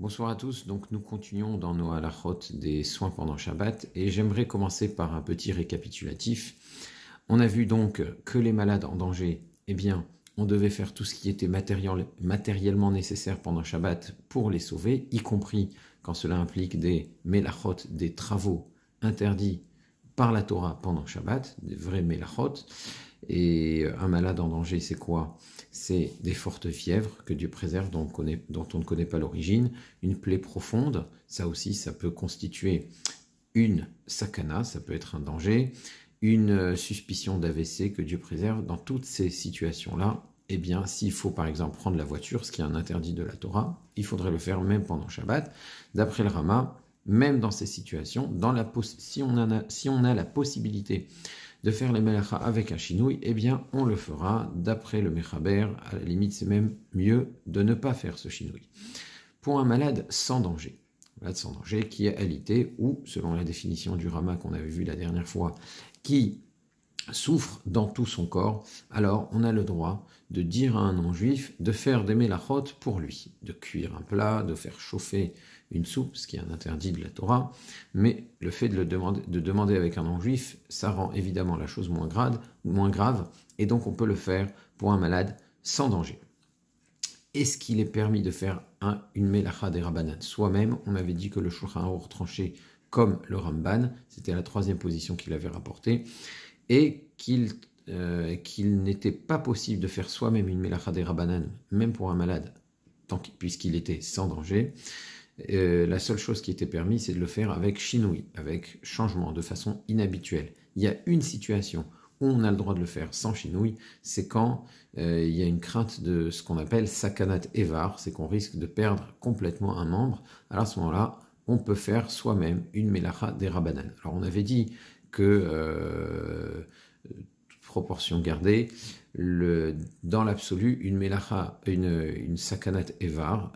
Bonsoir à tous, donc nous continuons dans nos halachot des soins pendant Shabbat et j'aimerais commencer par un petit récapitulatif. On a vu donc que les malades en danger, eh bien, on devait faire tout ce qui était matériel, matériellement nécessaire pendant Shabbat pour les sauver, y compris quand cela implique des melachot, des travaux interdits par la Torah pendant Shabbat, des vrais melachot. Et euh, un malade en danger, c'est quoi C'est des fortes fièvres que Dieu préserve, dont on, ne connaît pas l'origine, une plaie profonde, ça aussi, ça peut constituer une sakana, ça peut être un danger, une euh, suspicion d'AVC que Dieu préserve. Dans toutes ces situations-là, eh bien, s'il faut par exemple prendre la voiture, ce qui est un interdit de la Torah, il faudrait le faire même pendant Shabbat. D'après le Rama, même dans ces situations, dans la si on a la possibilité de faire les melacha avec un chinouille, eh bien, on le fera d'après le mechaber. À la limite, c'est même mieux de ne pas faire ce chinouille. Pour un malade sans danger, malade sans danger qui est alité ou, selon la définition du Rama qu'on avait vu la dernière fois, qui souffre dans tout son corps, alors on a le droit de dire à un non-juif de faire des mélachotes pour lui, de cuire un plat, de faire chauffer une soupe, ce qui est un interdit de la Torah, mais le fait de, demander, de demander avec un nom juif ça rend évidemment la chose moins, moins grave, et donc on peut le faire pour un malade sans danger. Est-ce qu'il est permis de faire un, une mélacha des Rabbanan Soi-même, on avait dit que le Shulchan Aruch tranchait comme le Ramban, c'était la troisième position qu'il avait rapportée, et qu'il euh, n'était pas possible de faire soi-même une mélacha des rabanan, même pour un malade, puisqu'il était sans danger. Euh, la seule chose qui était permise, c'est de le faire avec chinouï, avec changement, de façon inhabituelle. Il y a une situation où on a le droit de le faire sans chinouï. c'est quand euh, il y a une crainte de ce qu'on appelle Sakanat Evar, c'est qu'on risque de perdre complètement un membre. Alors à ce moment-là, on peut faire soi-même une Melacha des rabananes. Alors on avait dit que, euh, proportion gardée, dans l'absolu, une Melacha, une, une Sakanat Evar,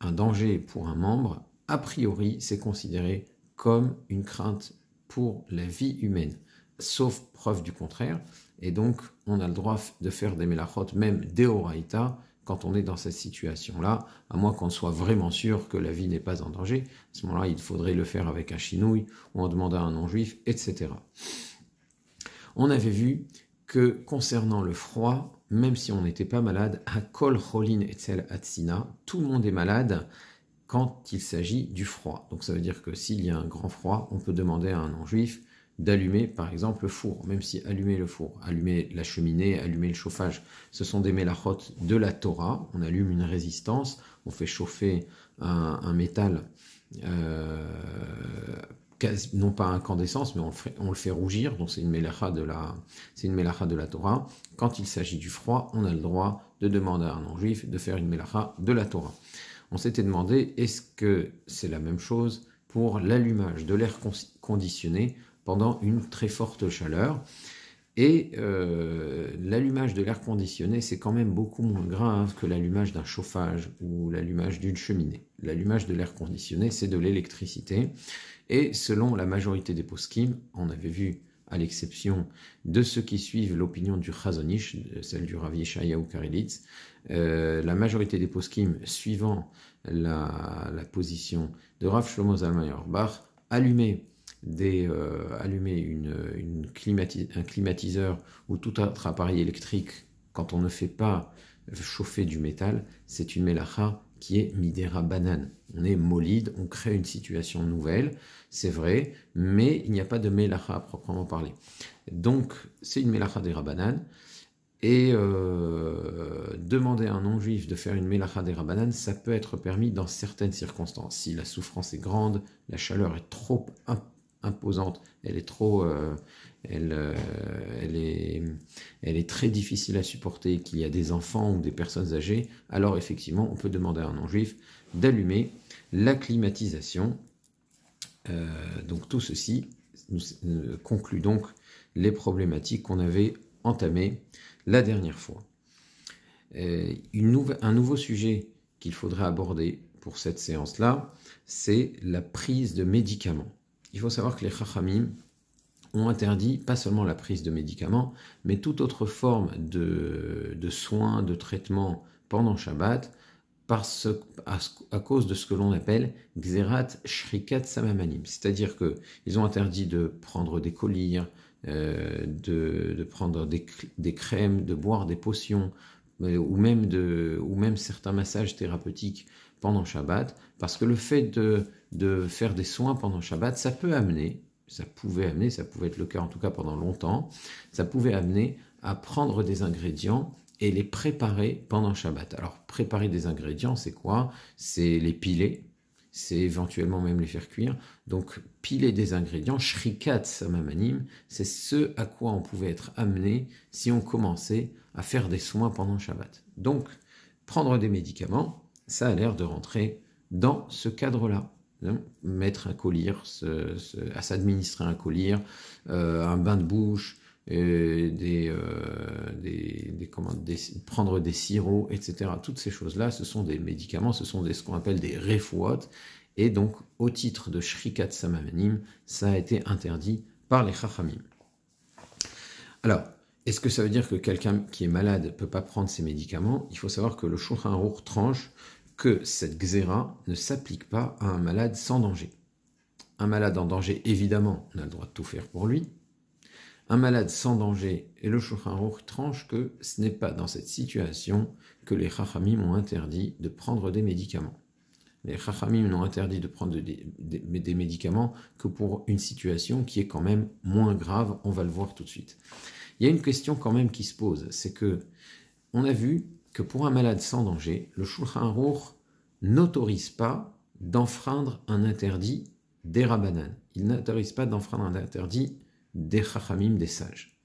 un danger pour un membre, a priori, c'est considéré comme une crainte pour la vie humaine, sauf preuve du contraire. Et donc, on a le droit de faire des melachot, même des oraita, quand on est dans cette situation-là, à moins qu'on soit vraiment sûr que la vie n'est pas en danger. À ce moment-là, il faudrait le faire avec un chinouille ou en demandant à un non-juif, etc. On avait vu que concernant le froid, même si on n'était pas malade, à Kol Cholin Etzel Atsina, tout le monde est malade quand il s'agit du froid. Donc ça veut dire que s'il y a un grand froid, on peut demander à un non-juif d'allumer par exemple le four, même si allumer le four, allumer la cheminée, allumer le chauffage, ce sont des mélachotes de la Torah, on allume une résistance, on fait chauffer un, métal euh, non pas incandescence, mais on le fait, rougir, donc c'est une mélacha de la, c'est une de la Torah. Quand il s'agit du froid, on a le droit de demander à un non-juif de faire une mélacha de la Torah. On s'était demandé, est-ce que c'est la même chose pour l'allumage de l'air conditionné pendant une très forte chaleur et euh, l'allumage de l'air conditionné, c'est quand même beaucoup moins grave hein, que l'allumage d'un chauffage ou l'allumage d'une cheminée. L'allumage de l'air conditionné, c'est de l'électricité. Et selon la majorité des poskim, on avait vu à l'exception de ceux qui suivent l'opinion du Chazonish, celle du Ravi ou Karelitz, euh, la majorité des poskim suivant la, position de Rav Shlomo Zalman Bach, des, euh, allumer une, un climatiseur ou tout autre appareil électrique quand on ne fait pas chauffer du métal, c'est une melacha qui est Midera banane. On est molide, on crée une situation nouvelle, c'est vrai, mais il n'y a pas de melacha à proprement parler. Donc, c'est une melacha des rabanan. Et euh, demander à un non-juif de faire une melacha des rabanan, ça peut être permis dans certaines circonstances. Si la souffrance est grande, la chaleur est trop imposante, elle est trop, euh, euh, elle est très difficile à supporter, qu'il y a des enfants ou des personnes âgées, alors effectivement, on peut demander à un non-juif d'allumer la climatisation. Euh, donc tout ceci euh, conclut donc les problématiques qu'on avait entamées la dernière fois. Euh, un nouveau sujet qu'il faudrait aborder pour cette séance-là, c'est la prise de médicaments. Il faut savoir que les chachamim, ont interdit pas seulement la prise de médicaments, mais toute autre forme de, de soins, de traitement pendant Shabbat, parce, à, à, cause de ce que l'on appelle Xerat Shrikat Samamanim. C'est-à-dire que ils ont interdit de prendre des colliers, euh, de, prendre des, des, crèmes, de boire des potions, euh, ou, même de, ou même certains massages thérapeutiques pendant Shabbat, parce que le fait de, de faire des soins pendant Shabbat, ça peut amener ça pouvait amener, ça pouvait être le cas en tout cas pendant longtemps, ça pouvait amener à prendre des ingrédients et les préparer pendant Shabbat. Alors préparer des ingrédients, c'est quoi C'est les piler, c'est éventuellement même les faire cuire. Donc piler des ingrédients, shrikat samamanim, c'est ce à quoi on pouvait être amené si on commençait à faire des soins pendant Shabbat. Donc prendre des médicaments, ça a l'air de rentrer dans ce cadre-là. Hein, mettre un collier, à s'administrer un collier, euh, un bain de bouche, euh, prendre des sirops, etc. Toutes ces choses-là, ce sont des médicaments, ce sont ce qu'on appelle des réfouates. Et donc, au titre de Shrikat Samamanim, ça a été interdit par les Chachamim. Alors, est-ce que ça veut dire que quelqu'un qui est malade ne peut pas prendre ces médicaments Il faut savoir que le Shulchan rour tranche que cette xéra ne s'applique pas à un malade sans danger. Un malade en danger, évidemment, on a le droit de tout faire pour lui. Un malade sans danger, et le Shulchan tranche que ce n'est pas dans cette situation que les Chachamim ont interdit de prendre des médicaments. Les Chachamim n'ont interdit de prendre des, médicaments que pour une situation qui est quand même moins grave, on va le voir tout de suite. Il y a une question quand même qui se pose, c'est que on a vu que pour un malade sans danger, le Shulchan Aruch n'autorise pas d'enfreindre un interdit des rabanan. Il n'autorise pas d'enfreindre un interdit des Chachamim, des sages.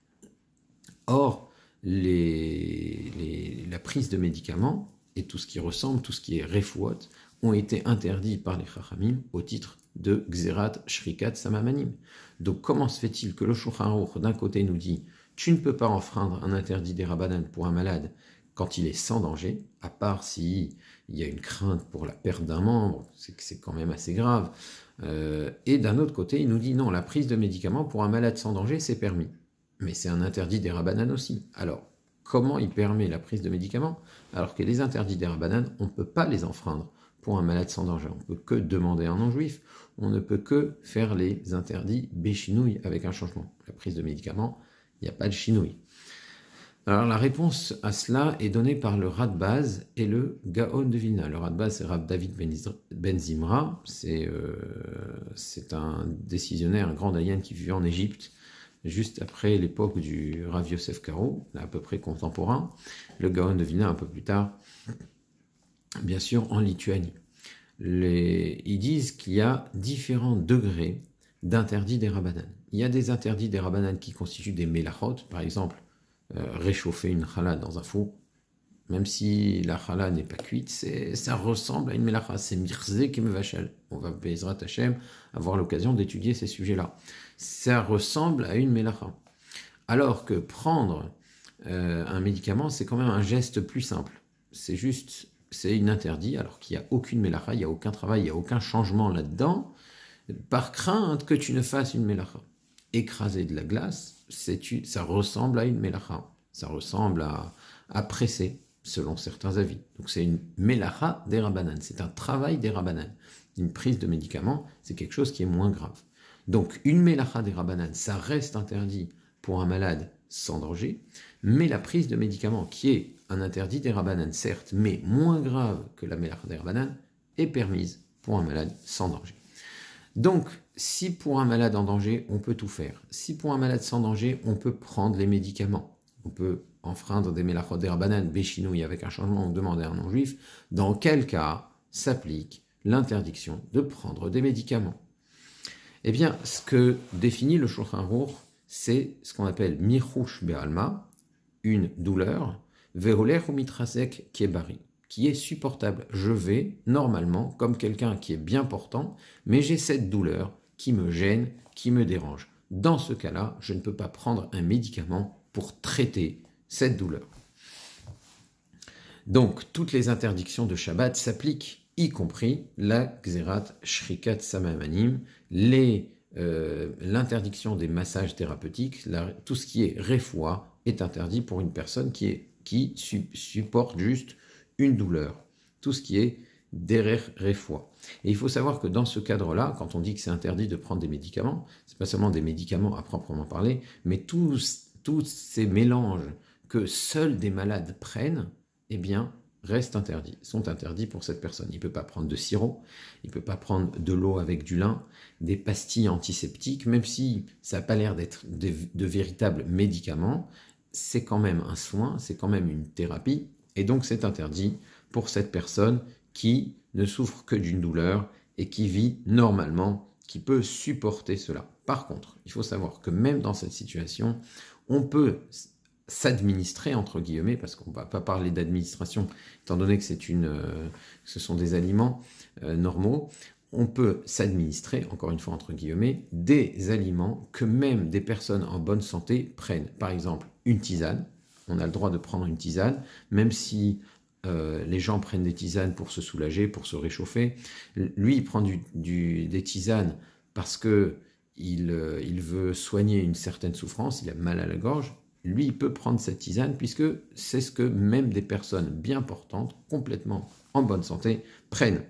Or, les, la prise de médicaments et tout ce qui ressemble, tout ce qui est refouot, ont été interdits par les Chachamim au titre de Gzerat Shrikat Samamanim. Donc comment se fait-il que le Shulchan d'un côté nous dit tu ne peux pas enfreindre un interdit des Rabbanan pour un malade quand il est sans danger, à part si il y a une crainte pour la perte d'un membre, c'est quand même assez grave. Euh, et d'un autre côté, il nous dit non, la prise de médicaments pour un malade sans danger, c'est permis. Mais c'est un interdit des rabananes aussi. Alors, comment il permet la prise de médicaments alors que les interdits des rabananes, on ne peut pas les enfreindre pour un malade sans danger. On ne peut que demander un non-juif, on ne peut que faire les interdits béchinouilles avec un changement. La prise de médicaments, il n'y a pas de chinouille. Alors la réponse à cela est donnée par le Radbaz et le Gaon de Vilna. Le Radbaz, c'est Rab David Zimra, euh, c'est un décisionnaire, un grand Dayan qui vivait en Égypte juste après l'époque du Rav Yosef Karo, à peu près contemporain. Le Gaon de Vilna un peu plus tard, bien sûr en Lituanie. Les... Ils disent qu'il y a différents degrés d'interdits des rabbanan. Il y a des interdits des rabbanan qui constituent des Melachot, par exemple euh, réchauffer une challah dans un four, même si la challah n'est pas cuite, ça ressemble à une melacha. C'est mirzé vachel. On va, Bezrat Hashem, avoir l'occasion d'étudier ces sujets-là. Ça ressemble à une melacha. Alors que prendre euh, un médicament, c'est quand même un geste plus simple. C'est juste, c'est une interdit, alors qu'il n'y a aucune melacha, il n'y a aucun travail, il n'y a aucun changement là-dedans, par crainte que tu ne fasses une melacha. Écraser de la glace, ça ressemble à une melacha, ça ressemble à, à presser, selon certains avis. Donc c'est une melacha des rabananes, c'est un travail des rabananes. Une prise de médicaments, c'est quelque chose qui est moins grave. Donc une melacha des rabananes, ça reste interdit pour un malade sans danger, mais la prise de médicaments, qui est un interdit des rabananes, certes, mais moins grave que la melacha des rabananes, est permise pour un malade sans danger. Donc, si pour un malade en danger, on peut tout faire. Si pour un malade sans danger, on peut prendre les médicaments. On peut enfreindre des mélachodères bananes, béchinouilles avec un changement ou demander à un non-juif. Dans quel cas s'applique l'interdiction de prendre des médicaments Eh bien, ce que définit le Shulchan c'est ce qu'on appelle michouch be'alma, une douleur, veroler ou mitrasek kebari qui est supportable. Je vais, normalement, comme quelqu'un qui est bien portant, mais j'ai cette douleur qui me gêne, qui me dérange. Dans ce cas-là, je ne peux pas prendre un médicament pour traiter cette douleur. Donc, toutes les interdictions de Shabbat s'appliquent, y compris la Xerat Shrikat Samamanim, euh, l'interdiction des massages thérapeutiques, tout ce qui est réfoua est interdit pour une personne qui, est, qui supporte juste une douleur. Tout ce qui est derrière refoi. Et il faut savoir que dans ce cadre-là, quand on dit que c'est interdit de prendre des médicaments, c'est pas seulement des médicaments à proprement parler, mais tous, tous ces mélanges que seuls des malades prennent, eh bien, restent interdits, sont interdits pour cette personne. Il ne peut pas prendre de sirop, il ne peut pas prendre de l'eau avec du lin, des pastilles antiseptiques, même si ça n'a pas l'air d'être de véritables médicaments, c'est quand même un soin, c'est quand même une thérapie, et donc c'est interdit pour cette personne qui ne souffre que d'une douleur et qui vit normalement, qui peut supporter cela. Par contre, il faut savoir que même dans cette situation, on peut s'administrer entre guillemets parce qu'on ne va pas parler d'administration étant donné que c'est une euh, ce sont des aliments euh, normaux on peut s'administrer encore une fois entre guillemets des aliments que même des personnes en bonne santé prennent par exemple une tisane on a le droit de prendre une tisane, même si euh, les gens prennent des tisanes pour se soulager, pour se réchauffer. Lui, il prend du, des tisanes parce que euh, il, veut soigner une certaine souffrance, il a mal à la gorge. Lui, il peut prendre cette tisane puisque c'est ce que même des personnes bien portantes, complètement en bonne santé, prennent.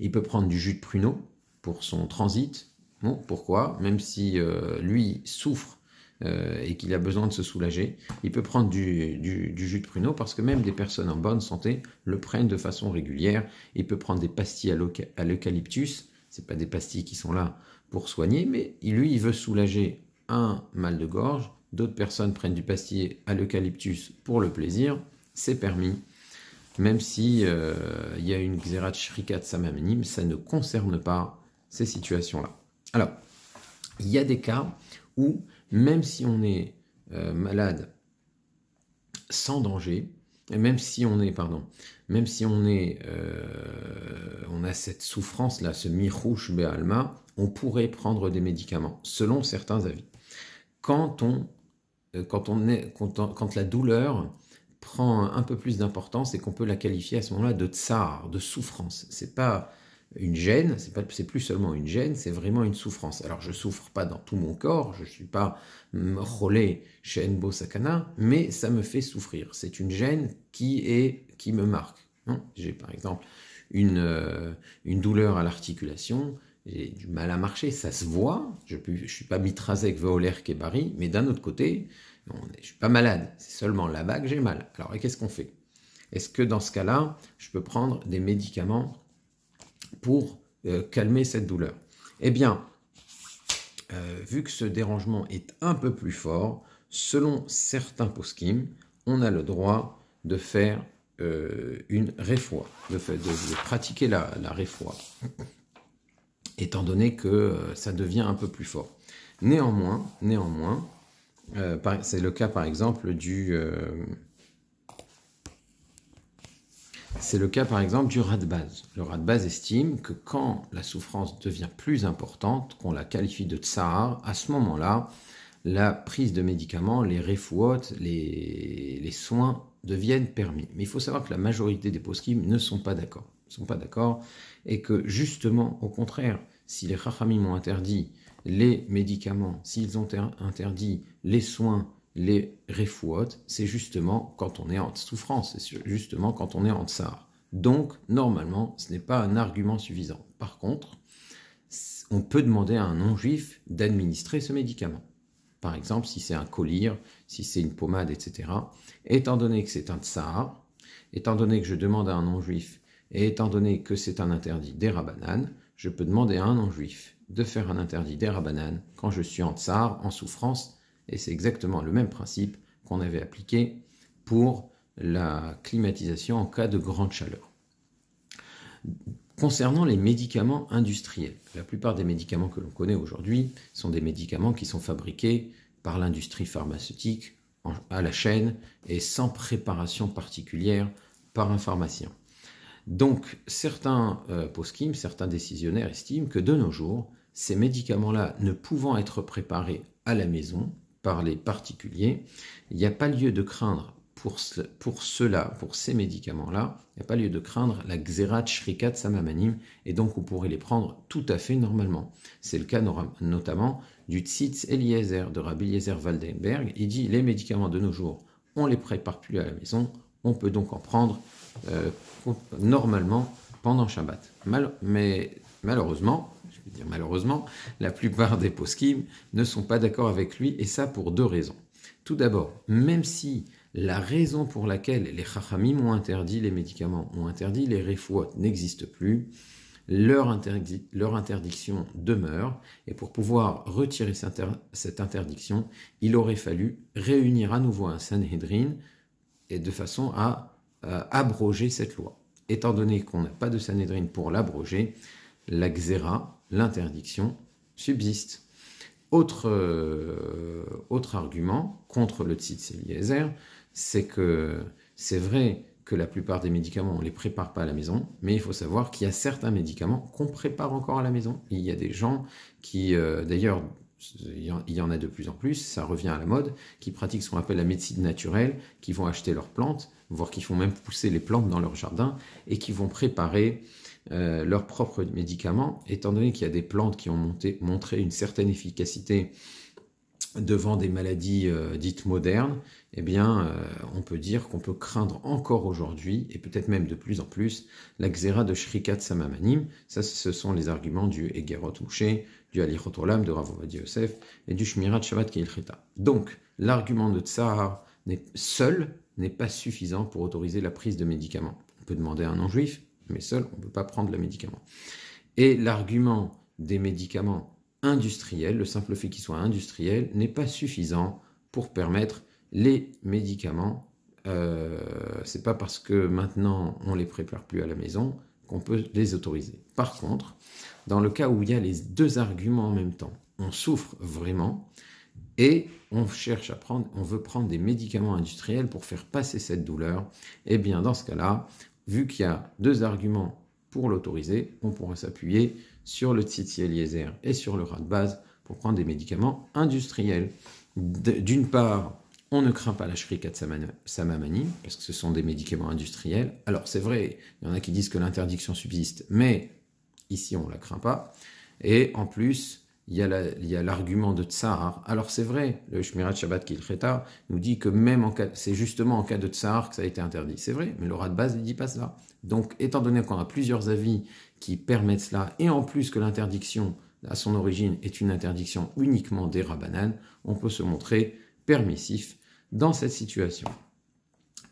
Il peut prendre du jus de pruneau pour son transit. Bon, pourquoi Même si euh, lui souffre euh, et qu'il a besoin de se soulager, il peut prendre du, jus de pruneau parce que même des personnes en bonne santé le prennent de façon régulière. Il peut prendre des pastilles à l'eucalyptus. Ce pas des pastilles qui sont là pour soigner, mais lui, il veut soulager un mal de gorge. D'autres personnes prennent du pastille à l'eucalyptus pour le plaisir. C'est permis. Même si euh, il y a une samamini, mais ça ne concerne pas ces situations-là. Alors, il y a des cas où même si on est euh, malade sans danger, et même si on est, pardon, même si on est, euh, on a cette souffrance là, ce mirouche alma, on pourrait prendre des médicaments, selon certains avis. Quand on, euh, est, quand la douleur prend un peu plus d'importance et qu'on peut la qualifier à ce moment-là de tsar, de souffrance, c'est pas une gêne, c'est pas, plus seulement une gêne, c'est vraiment une souffrance. Alors je souffre pas dans tout mon corps, je ne suis pas mm, rôlé chez Enbo mais ça me fait souffrir. C'est une gêne qui est, qui me marque. Hein. J'ai par exemple une, euh, une douleur à l'articulation, j'ai du mal à marcher, ça se voit, je ne suis pas mitrasek, veolaire, kebari, mais d'un autre côté, je ne suis pas malade, c'est seulement là-bas que j'ai mal. Alors, et qu'est-ce qu'on fait Est-ce que dans ce cas-là, je peux prendre des médicaments pour euh, calmer cette douleur. Eh bien, euh, vu que ce dérangement est un peu plus fort, selon certains poskim, on a le droit de faire euh, une réfoie, de, pratiquer la, la étant donné que ça devient un peu plus fort. Néanmoins, néanmoins c'est le cas par exemple du... C'est le cas par exemple du rat de base. Le rat de base estime que quand la souffrance devient plus importante, qu'on la qualifie de tsar, à ce moment-là, la prise de médicaments, les refouotes, les, soins deviennent permis. Mais il faut savoir que la majorité des poskim ne sont pas d'accord. sont pas d'accord et que justement, au contraire, si les rachamim ont interdit les médicaments, s'ils ont interdit les soins, les refouot, c'est justement quand on est en souffrance, c'est justement quand on est en tsar. Donc, normalement, ce n'est pas un argument suffisant. Par contre, on peut demander à un non-juif d'administrer ce médicament. Par exemple, si c'est un collyre, si c'est une pommade, etc. Étant donné que c'est un tsar, étant donné que je demande à un non-juif, et étant donné que c'est un interdit des rabananes, je peux demander à un non-juif de faire un interdit des rabananes quand je suis en tsar, en souffrance, et c'est exactement le même principe qu'on avait appliqué pour la climatisation en cas de grande chaleur. Concernant les médicaments industriels, la plupart des médicaments que l'on connaît aujourd'hui sont des médicaments qui sont fabriqués par l'industrie pharmaceutique à la chaîne et sans préparation particulière par un pharmacien. Donc certains euh, certains décisionnaires estiment que de nos jours, ces médicaments-là ne pouvant être préparés à la maison, par les particuliers, il n'y a pas lieu de craindre pour, pour cela, pour ces médicaments-là, il n'y a pas lieu de craindre la Xerat shrikat samamanim, et donc on pourrait les prendre tout à fait normalement. C'est le cas notamment du Tzitz Eliezer de Rabbi Eliezer Waldenberg. Il dit les médicaments de nos jours, on les prépare plus à la maison, on peut donc en prendre euh, normalement pendant Shabbat. Mal, mais malheureusement, malheureusement, la plupart des poskim ne sont pas d'accord avec lui, et ça pour deux raisons. Tout d'abord, même si la raison pour laquelle les chachamim ont interdit les médicaments, ont interdit les réfouates, n'existe plus, leur, interdiction demeure, et pour pouvoir retirer cette interdiction, il aurait fallu réunir à nouveau un Sanhedrin, et de façon à euh, abroger cette loi. Étant donné qu'on n'a pas de Sanhedrin pour l'abroger, la Xéra, l'interdiction subsiste. Autre, euh, autre, argument contre le Eliezer, c'est que c'est vrai que la plupart des médicaments, on ne les prépare pas à la maison, mais il faut savoir qu'il y a certains médicaments qu'on prépare encore à la maison. Il y a des gens qui, euh, d'ailleurs, il y en a de plus en plus, ça revient à la mode, qui pratiquent ce qu'on appelle la médecine naturelle, qui vont acheter leurs plantes, voire qui font même pousser les plantes dans leur jardin, et qui vont préparer euh, leur leurs propres médicaments, étant donné qu'il y a des plantes qui ont montré une certaine efficacité devant des maladies euh, dites modernes, eh bien, euh, on peut dire qu'on peut craindre encore aujourd'hui, et peut-être même de plus en plus, la xéra de Shrikat Samamanim. Ça, ce sont les arguments du Egerot du Ali de Ravovadi Yosef, et du Shmirat Shabbat Keilcheta. Donc, l'argument de Tsar seul n'est pas suffisant pour autoriser la prise de médicaments. On peut demander à un non-juif, mais seul, on ne peut pas prendre le médicament. Et l'argument des médicaments industriels, le simple fait qu'ils soient industriels, n'est pas suffisant pour permettre les médicaments. Euh, c'est pas parce que maintenant on les prépare plus à la maison qu'on peut les autoriser. Par contre, dans le cas où il y a les deux arguments en même temps, on souffre vraiment et on cherche à prendre, on veut prendre des médicaments industriels pour faire passer cette douleur, et eh bien dans ce cas-là, vu qu'il y a deux arguments pour l'autoriser, on pourra s'appuyer sur le Tzitzi Eliezer et sur le rat de base pour prendre des médicaments industriels. D'une part, on ne craint pas la shrikat samamani, parce que ce sont des médicaments industriels. Alors c'est vrai, il y en a qui disent que l'interdiction subsiste, mais ici on ne la craint pas. Et en plus, il y a l'argument de Tsar. Alors c'est vrai, le Shmirat Shabbat Kilcheta nous dit que même en c'est justement en cas de Tsar que ça a été interdit. C'est vrai, mais le de base ne dit pas cela. Donc étant donné qu'on a plusieurs avis qui permettent cela, et en plus que l'interdiction à son origine est une interdiction uniquement des Rabbanans, on peut se montrer permissif dans cette situation.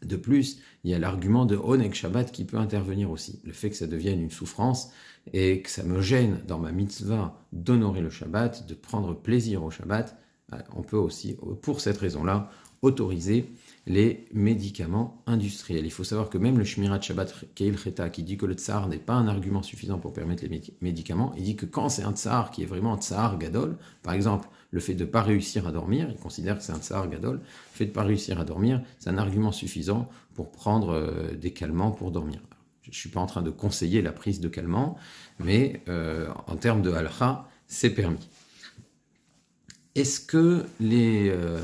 De plus, il y a l'argument de Onek Shabbat qui peut intervenir aussi. Le fait que ça devienne une souffrance et que ça me gêne dans ma mitzvah d'honorer le Shabbat, de prendre plaisir au Shabbat, bah, on peut aussi, pour cette raison-là, autoriser les médicaments industriels. Il faut savoir que même le Shmirat Shabbat Keil Cheta, qui dit que le tsar n'est pas un argument suffisant pour permettre les médicaments, il dit que quand c'est un tsar qui est vraiment un tsar gadol, par exemple le fait de ne pas réussir à dormir, il considère que c'est un tsar gadol, le fait de ne pas réussir à dormir, c'est un argument suffisant pour prendre euh, des calmants pour dormir. Je ne suis pas en train de conseiller la prise de calmants, mais euh, en termes de halakha, c'est permis. Est-ce que euh,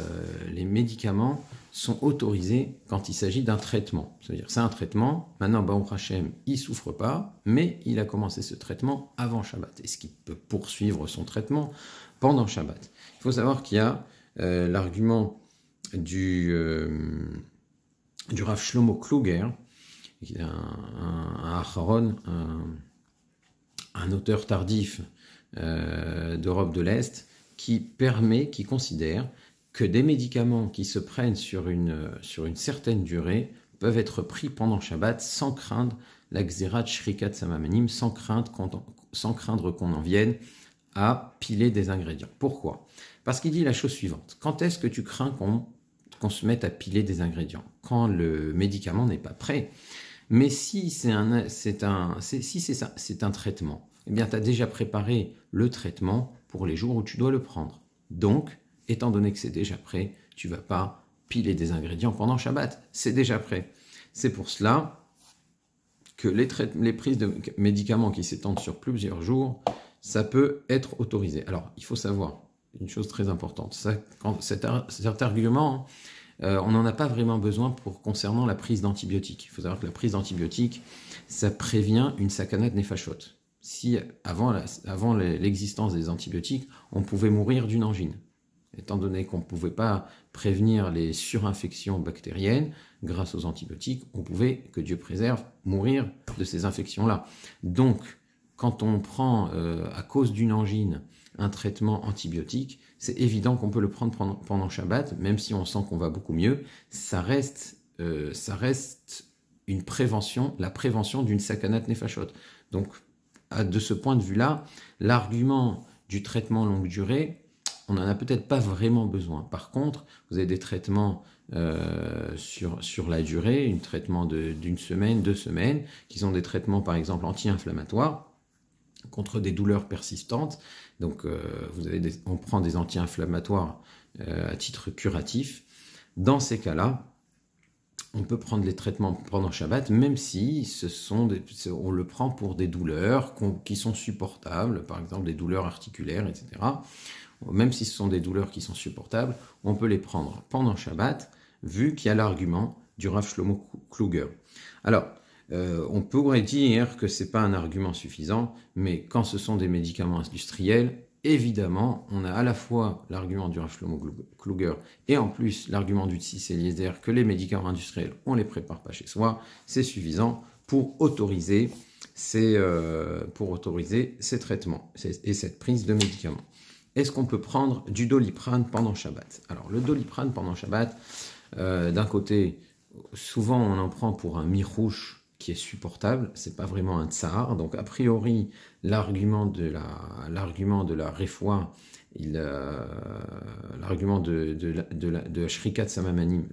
les, médicaments sont autorisés quand il s'agit d'un traitement. C'est-à-dire, c'est un traitement. Maintenant, Baou Hashem, il souffre pas, mais il a commencé ce traitement avant Shabbat. Est-ce qu'il peut poursuivre son traitement pendant Shabbat. Il faut savoir qu'il y a euh, l'argument du, euh, du Rav Shlomo Kluger, qui est un, un, auteur tardif euh, d'Europe de l'Est, qui permet, qui considère que des médicaments qui se prennent sur une, sur une certaine durée peuvent être pris pendant Shabbat sans craindre la Xerat shrikat samamanim, sans craindre qu'on en vienne à piler des ingrédients. Pourquoi Parce qu'il dit la chose suivante. Quand est-ce que tu crains qu'on se mette à piler des ingrédients Quand le médicament n'est pas prêt. Mais si c'est un, un, si ça, un traitement, eh bien, tu as déjà préparé le traitement pour les jours où tu dois le prendre. Donc, étant donné que c'est déjà prêt, tu vas pas piler des ingrédients pendant Shabbat. C'est déjà prêt. C'est pour cela que les, les prises de médicaments qui s'étendent sur plusieurs jours ça peut être autorisé. Alors, il faut savoir une chose très importante. quand, cet, argument, euh, on n'en a pas vraiment besoin pour concernant la prise d'antibiotiques. Il faut savoir que la prise d'antibiotiques, ça prévient une sacanade néfachote. Si avant l'existence des antibiotiques, on pouvait mourir d'une angine, étant donné qu'on ne pouvait pas prévenir les surinfections bactériennes grâce aux antibiotiques, on pouvait, que Dieu préserve, mourir de ces infections-là. Donc, quand on prend, euh, à cause d'une angine, un traitement antibiotique, c'est évident qu'on peut le prendre pendant, Shabbat, même si on sent qu'on va beaucoup mieux. Ça reste, euh, une prévention, la prévention d'une sacanate nefashot. Donc, de ce point de vue-là, l'argument du traitement longue durée, on n'en a peut-être pas vraiment besoin. Par contre, vous avez des traitements euh, sur, sur la durée, un traitement d'une semaine, deux semaines, qui sont des traitements par exemple anti-inflammatoires, contre des douleurs persistantes. Donc, euh, vous avez on prend des anti-inflammatoires euh, à titre curatif. Dans ces cas-là, on peut prendre les traitements pendant Shabbat, même si ce sont des, on le prend pour des douleurs qui sont supportables, par exemple des douleurs articulaires, etc. Même si ce sont des douleurs qui sont supportables, on peut les prendre pendant Shabbat, vu qu'il y a l'argument du Rav Shlomo Kluger. Alors, euh, on pourrait dire que ce n'est pas un argument suffisant, mais quand ce sont des médicaments industriels, évidemment, on a à la fois l'argument du Rav Kluger et en plus l'argument du Tsis que les médicaments industriels, on ne les prépare pas chez soi, c'est suffisant pour autoriser ces, euh, pour autoriser ces traitements et cette prise de médicaments. Est-ce qu'on peut prendre du doliprane pendant Shabbat Alors, le doliprane pendant Shabbat, euh, d'un côté, souvent on en prend pour un mi qui est supportable, c'est pas vraiment un tsar. Donc a priori, l'argument de la l'argument de la réfoua, euh, l'argument de de la, de, la, de Shrikat Samamanim,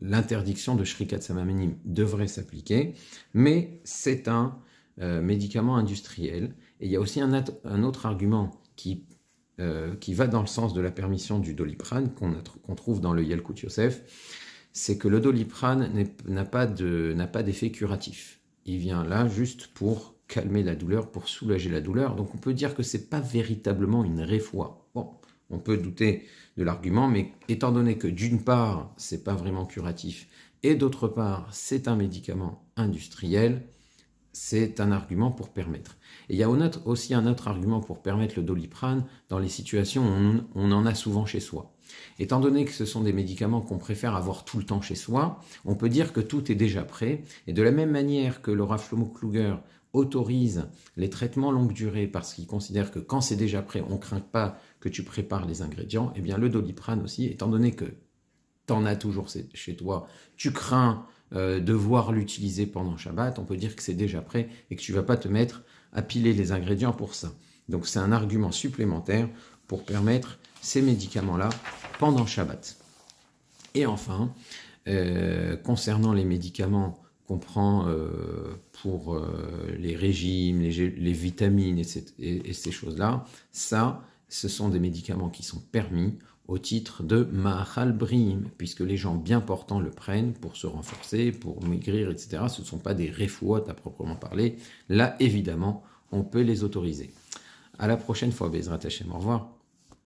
l'interdiction de Shrikat Samamanim devrait s'appliquer, mais c'est un euh, médicament industriel. Et il y a aussi un, autre argument qui euh, qui va dans le sens de la permission du doliprane qu'on trouve dans le Yalkut Yosef c'est que le doliprane n'a pas d'effet curatif. Il vient là juste pour calmer la douleur, pour soulager la douleur. Donc on peut dire que ce n'est pas véritablement une réfoie. Bon, on peut douter de l'argument, mais étant donné que d'une part, n'est pas vraiment curatif, et d'autre part, c'est un médicament industriel, c'est un argument pour permettre. Et il y a aussi un autre argument pour permettre le doliprane dans les situations où on en a souvent chez soi. Étant donné que ce sont des médicaments qu'on préfère avoir tout le temps chez soi, on peut dire que tout est déjà prêt. Et de la même manière que le Flomo-Kluger autorise les traitements longue durée parce qu'il considère que quand c'est déjà prêt, on ne craint pas que tu prépares les ingrédients, et eh bien le doliprane aussi, étant donné que tu en as toujours chez toi, tu crains euh, de devoir l'utiliser pendant Shabbat, on peut dire que c'est déjà prêt et que tu vas pas te mettre à piler les ingrédients pour ça. Donc c'est un argument supplémentaire pour permettre ces médicaments-là pendant Shabbat. Et enfin, euh, concernant les médicaments qu'on prend euh, pour euh, les régimes, les, vitamines et, ces choses-là, ça, ce sont des médicaments qui sont permis au titre de Mahal Brim, puisque les gens bien portants le prennent pour se renforcer, pour maigrir, etc. Ce ne sont pas des réfouates à proprement parler. Là, évidemment, on peut les autoriser. À la prochaine fois, Bezrat Hachem. Au revoir.